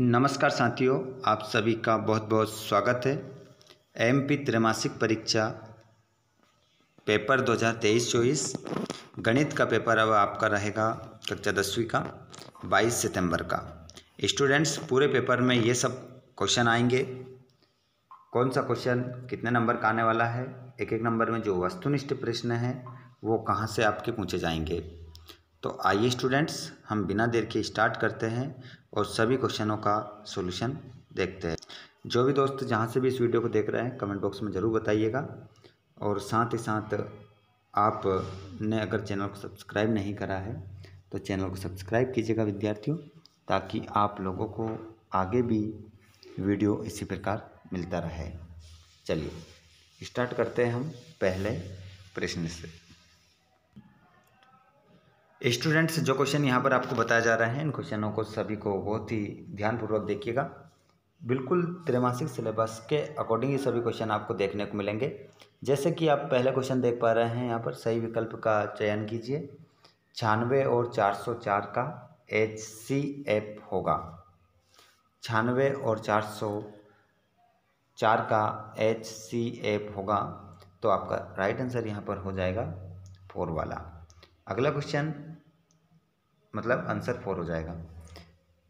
नमस्कार साथियों आप सभी का बहुत बहुत स्वागत है एम पी त्रैमासिक परीक्षा पेपर 2023 चौबीस गणित का पेपर अब आपका रहेगा कक्षा दसवीं का 22 सितंबर का स्टूडेंट्स पूरे पेपर में ये सब क्वेश्चन आएंगे कौन सा क्वेश्चन कितने नंबर का आने वाला है एक एक नंबर में जो वस्तुनिष्ठ प्रश्न है वो कहाँ से आपके पूछे जाएंगे तो आइए स्टूडेंट्स हम बिना देर के स्टार्ट करते हैं और सभी क्वेश्चनों का सोल्यूशन देखते हैं जो भी दोस्त जहाँ से भी इस वीडियो को देख रहे हैं कमेंट बॉक्स में ज़रूर बताइएगा और साथ ही साथ आप ने अगर चैनल को सब्सक्राइब नहीं करा है तो चैनल को सब्सक्राइब कीजिएगा विद्यार्थियों ताकि आप लोगों को आगे भी वीडियो इसी प्रकार मिलता रहे चलिए स्टार्ट करते हैं हम पहले प्रश्न से स्टूडेंट्स जो क्वेश्चन यहाँ पर आपको बताया जा रहा है इन क्वेश्चनों को सभी को बहुत ही ध्यानपूर्वक देखिएगा बिल्कुल त्रैमासिक सिलेबस के अकॉर्डिंग ही सभी क्वेश्चन आपको देखने को मिलेंगे जैसे कि आप पहले क्वेश्चन देख पा रहे हैं यहाँ पर सही विकल्प का चयन कीजिए छानवे और चार सौ चार का एच सी एफ होगा छानवे और चार सौ चार का एच सी एफ होगा तो आपका राइट आंसर यहाँ पर हो जाएगा फोर वाला अगला क्वेश्चन मतलब आंसर फोर हो जाएगा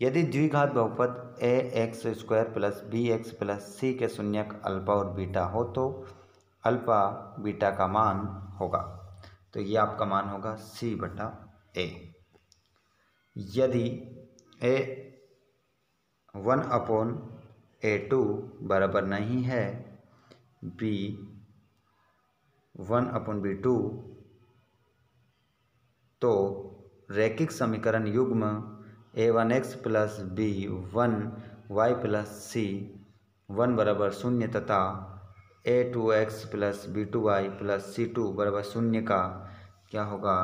यदि द्विघात बहुपद a x square plus b x plus c के शून्यक अल्पा और बीटा हो तो अल्पा बीटा का मान होगा तो ये आपका मान होगा सी बटा ए यदि a one upon a two बराबर नहीं है b one upon b two तो रैखिक समीकरण युग्म a one x plus b one y plus c one बराबर शून्य तथा a two x plus b two y plus c two बराबर शून्य का क्या होगा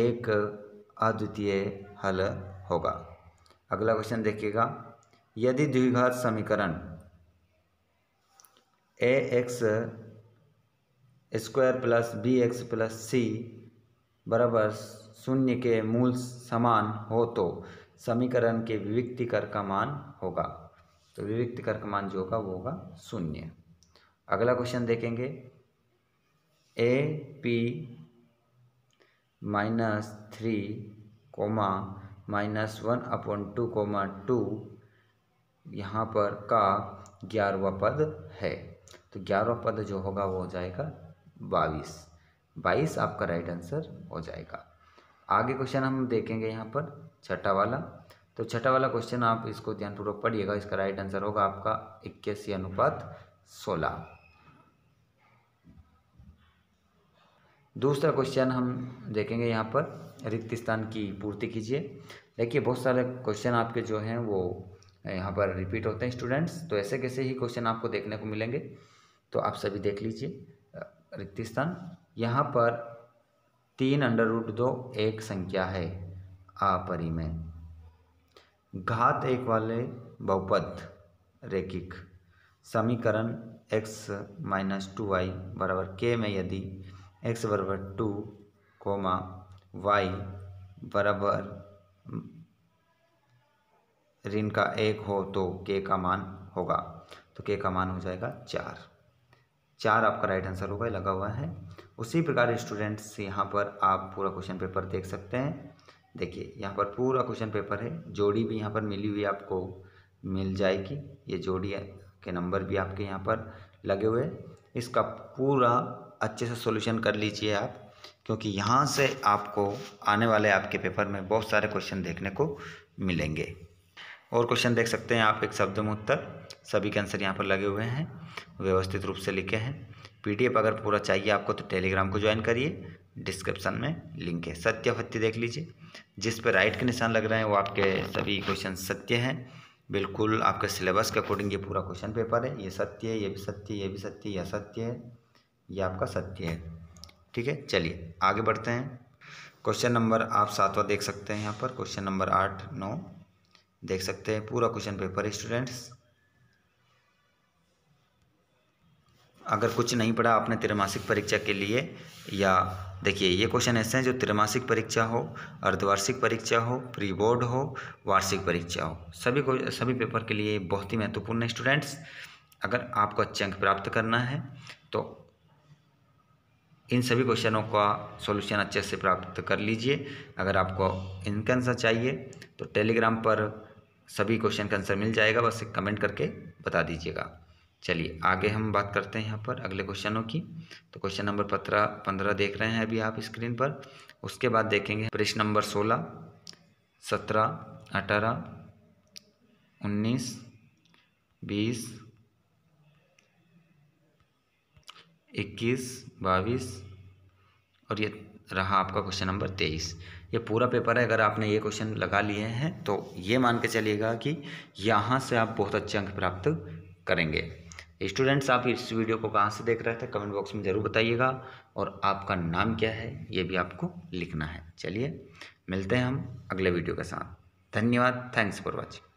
एक अद्वितीय हल होगा अगला क्वेश्चन देखिएगा यदि द्विघात समीकरण a x square plus b x plus c बराबर शून्य के मूल समान हो तो समीकरण के विविक्ति कर का मान होगा तो विविक्ति कर का मान जो होगा वो होगा शून्य अगला क्वेश्चन देखेंगे A P minus three comma minus one upon two comma two यहाँ पर का ग्यारहवा पद है तो ग्यारहवा पद जो होगा वो हो जाएगा बाईस बाईस आपका राइट आंसर हो जाएगा आगे क्वेश्चन हम देखेंगे यहाँ पर छठा वाला तो छठा वाला क्वेश्चन आप इसको ध्यानपूर्वक पढ़िएगा इसका राइट आंसर होगा आपका इक्यासी अनुपात सोलह दूसरा क्वेश्चन हम देखेंगे यहाँ पर रिक्त स्थान की पूर्ति कीजिए देखिए बहुत सारे क्वेश्चन आपके जो हैं वो यहाँ पर रिपीट होते हैं स्टूडेंट्स तो ऐसे कैसे ही क्वेश्चन आपको देखने को मिलेंगे तो आप सभी देख लीजिए रिक्त स्थान यहाँ पर तीन अंडर रूट दो एक संख्या है आपरी में घात एक वाले बहुपद रेखिक समीकरण x माइनस टू वाई बराबर के में यदि x बराबर टू कोमा वाई बराबर ऋण का एक हो तो k का मान होगा तो k का मान हो जाएगा चार चार आपका राइट आंसर होगा लगा हुआ है उसी प्रकार स्टूडेंट्स यहाँ पर आप पूरा क्वेश्चन पेपर देख सकते हैं देखिए यहाँ पर पूरा क्वेश्चन पेपर है जोड़ी भी यहाँ पर मिली हुई आपको मिल जाएगी ये जोड़ी के नंबर भी आपके यहाँ पर लगे हुए इसका पूरा अच्छे से सोल्यूशन कर लीजिए आप क्योंकि यहाँ से आपको आने वाले आपके पेपर में बहुत सारे क्वेश्चन देखने को मिलेंगे और क्वेश्चन देख सकते हैं आप एक शब्द में उत्तर सभी के आंसर यहाँ पर लगे हुए हैं व्यवस्थित रूप से लिखे हैं पीडीएफ अगर पूरा चाहिए आपको तो टेलीग्राम को ज्वाइन करिए डिस्क्रिप्शन में लिंक है सत्य फत्य देख लीजिए जिस पर राइट के निशान लग रहे हैं वो आपके सभी क्वेश्चन सत्य हैं बिल्कुल आपके सिलेबस के अकॉर्डिंग ये पूरा क्वेश्चन पेपर है ये सत्य है ये भी सत्य ये भी सत्य यह सत्य है ये आपका सत्य है ठीक है चलिए आगे बढ़ते हैं क्वेश्चन नंबर आप सातवां देख सकते हैं यहाँ पर क्वेश्चन नंबर आठ नौ देख सकते हैं पूरा क्वेश्चन पेपर है स्टूडेंट्स अगर कुछ नहीं पढ़ा आपने त्रिमासिक परीक्षा के लिए या देखिए ये क्वेश्चन ऐसे हैं जो त्रिमासिक परीक्षा हो अर्धवार्षिक परीक्षा हो प्री बोर्ड हो वार्षिक परीक्षा हो सभी को सभी पेपर के लिए बहुत ही महत्वपूर्ण है स्टूडेंट्स अगर आपको अच्छे अंक प्राप्त करना है तो इन सभी क्वेश्चनों का सॉल्यूशन अच्छे से प्राप्त कर लीजिए अगर आपको इनका आंसर चाहिए तो टेलीग्राम पर सभी क्वेश्चन का आंसर मिल जाएगा बस कमेंट करके बता दीजिएगा चलिए आगे हम बात करते हैं यहाँ पर अगले क्वेश्चनों की तो क्वेश्चन नंबर पंद्रह पंद्रह देख रहे हैं अभी आप स्क्रीन पर उसके बाद देखेंगे प्रश्न नंबर सोलह सत्रह अठारह उन्नीस बीस इक्कीस बाईस और ये रहा आपका क्वेश्चन नंबर तेईस ये पूरा पेपर है अगर आपने ये क्वेश्चन लगा लिए हैं तो ये मान के चलिएगा कि यहाँ से आप बहुत अच्छे अंक प्राप्त करेंगे स्टूडेंट्स आप इस वीडियो को कहाँ से देख रहे थे कमेंट बॉक्स में ज़रूर बताइएगा और आपका नाम क्या है ये भी आपको लिखना है चलिए मिलते हैं हम अगले वीडियो के साथ धन्यवाद थैंक्स फॉर वॉचिंग